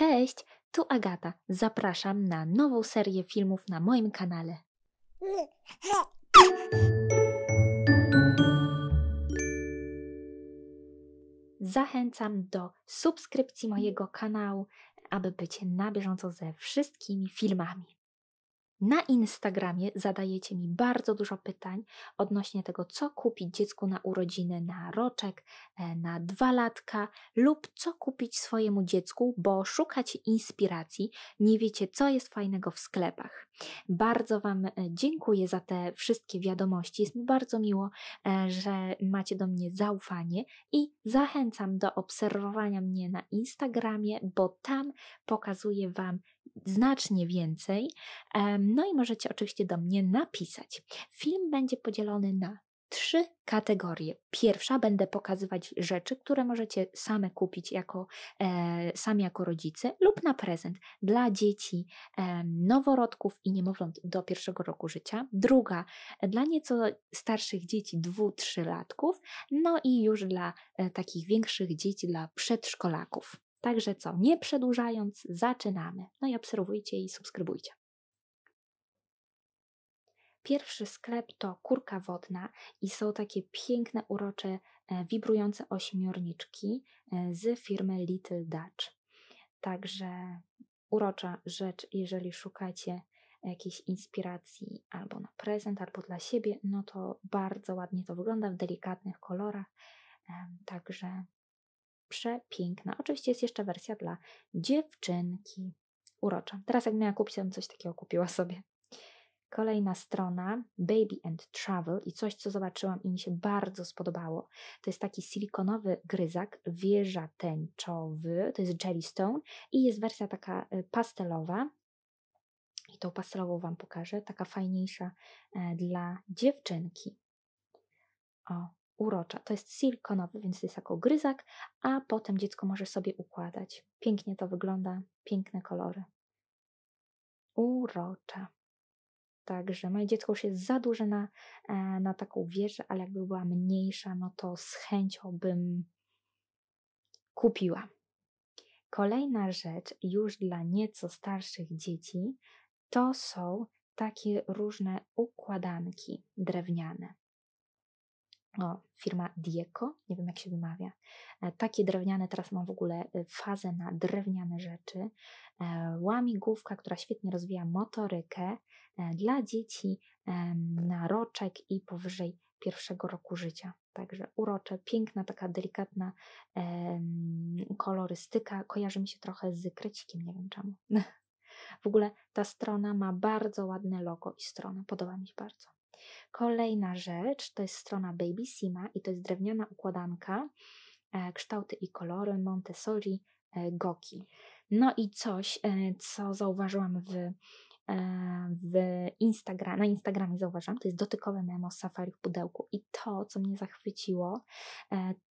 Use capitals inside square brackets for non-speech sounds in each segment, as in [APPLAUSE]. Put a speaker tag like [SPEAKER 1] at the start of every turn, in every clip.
[SPEAKER 1] Cześć, tu Agata. Zapraszam na nową serię filmów na moim kanale. Zachęcam do subskrypcji mojego kanału, aby być na bieżąco ze wszystkimi filmami. Na Instagramie zadajecie mi bardzo dużo pytań odnośnie tego, co kupić dziecku na urodziny, na roczek, e, na dwa latka lub co kupić swojemu dziecku, bo szukacie inspiracji, nie wiecie, co jest fajnego w sklepach. Bardzo Wam e, dziękuję za te wszystkie wiadomości. Jest mi bardzo miło, e, że macie do mnie zaufanie i zachęcam do obserwowania mnie na Instagramie, bo tam pokazuję Wam, znacznie więcej. No i możecie oczywiście do mnie napisać. Film będzie podzielony na trzy kategorie. Pierwsza będę pokazywać rzeczy, które możecie same kupić jako e, sami jako rodzice lub na prezent dla dzieci, e, noworodków i niemowląt do pierwszego roku życia. Druga dla nieco starszych dzieci, dwu, trzylatków, no i już dla e, takich większych dzieci, dla przedszkolaków. Także co, nie przedłużając, zaczynamy. No i obserwujcie i subskrybujcie. Pierwszy sklep to kurka wodna i są takie piękne, urocze, e, wibrujące ośmiorniczki e, z firmy Little Dutch. Także urocza rzecz, jeżeli szukacie jakiejś inspiracji albo na prezent, albo dla siebie, no to bardzo ładnie to wygląda w delikatnych kolorach. E, także przepiękna. Oczywiście jest jeszcze wersja dla dziewczynki. Urocza. Teraz jak miała kupić, to coś takiego kupiła sobie. Kolejna strona, Baby and Travel i coś, co zobaczyłam i mi się bardzo spodobało, to jest taki silikonowy gryzak, wieża tęczowy, to jest Jellystone i jest wersja taka y, pastelowa, i tą pastelową Wam pokażę, taka fajniejsza e, dla dziewczynki. O, urocza. To jest silikonowy, więc jest jako gryzak, a potem dziecko może sobie układać. Pięknie to wygląda, piękne kolory. Urocza. Także moje dziecko już jest za duże na, e, na taką wieżę, ale jakby była mniejsza, no to z chęcią bym kupiła. Kolejna rzecz już dla nieco starszych dzieci to są takie różne układanki drewniane o, firma Dieko, nie wiem jak się wymawia. E, takie drewniane, teraz mam w ogóle e, fazę na drewniane rzeczy. E, Łamigłówka, która świetnie rozwija motorykę dla dzieci na roczek i powyżej pierwszego roku życia. Także urocze, piękna, taka delikatna kolorystyka. Kojarzy mi się trochę z krecikiem, nie wiem czemu. [LAUGHS] w ogóle ta strona ma bardzo ładne logo i strona, podoba mi się bardzo. Kolejna rzecz to jest strona Baby Sima i to jest drewniana układanka, e, kształty i kolory Montessori e, Goki. No i coś, e, co zauważyłam w, w Instagram, na Instagramie zauważam, to jest dotykowe memo safari w pudełku. I to, co mnie zachwyciło,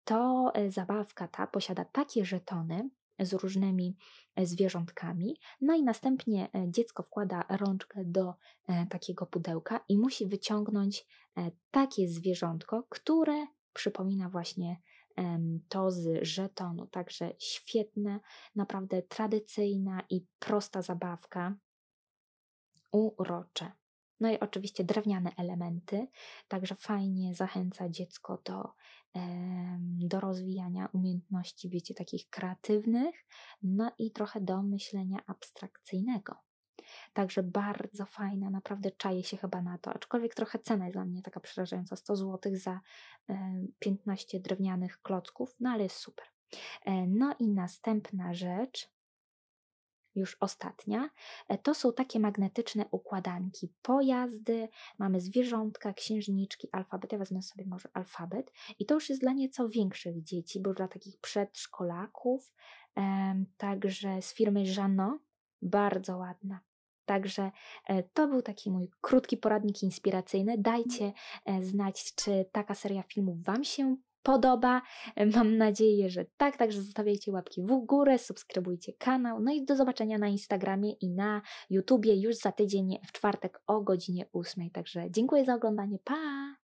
[SPEAKER 1] to zabawka ta posiada takie żetony, z różnymi e, zwierzątkami. No i następnie e, dziecko wkłada rączkę do e, takiego pudełka i musi wyciągnąć takie zwierzątko, które przypomina właśnie to z żetonu. Także świetna, naprawdę tradycyjna i prosta zabawka. Urocze. No i oczywiście drewniane elementy, także fajnie zachęca dziecko do, do rozwijania umiejętności, wiecie, takich kreatywnych, no i trochę do myślenia abstrakcyjnego. Także bardzo fajna, naprawdę czaję się chyba na to, aczkolwiek trochę cena jest dla mnie taka przerażająca, 100 zł za 15 drewnianych klocków, no ale jest super. E, no i następna rzecz, już ostatnia, e, to są takie magnetyczne układanki. Pojazdy, mamy zwierzątka, księżniczki, alfabet. Ja wezmę sobie może alfabet. I to już jest dla nieco większych dzieci, bo dla takich przedszkolaków. Także z firmy Żano, bardzo ładna. Także e, to był taki mój krótki poradnik inspiracyjny. Dajcie e, znać, czy taka seria filmów Wam się podoba. [LAUGHS] Mam nadzieję, że tak, także zostawiajcie łapki w górę, subskrybujcie kanał, no i do zobaczenia na Instagramie i na YouTubie już za tydzień w czwartek o godzinie 8. Także dziękuję za oglądanie, pa!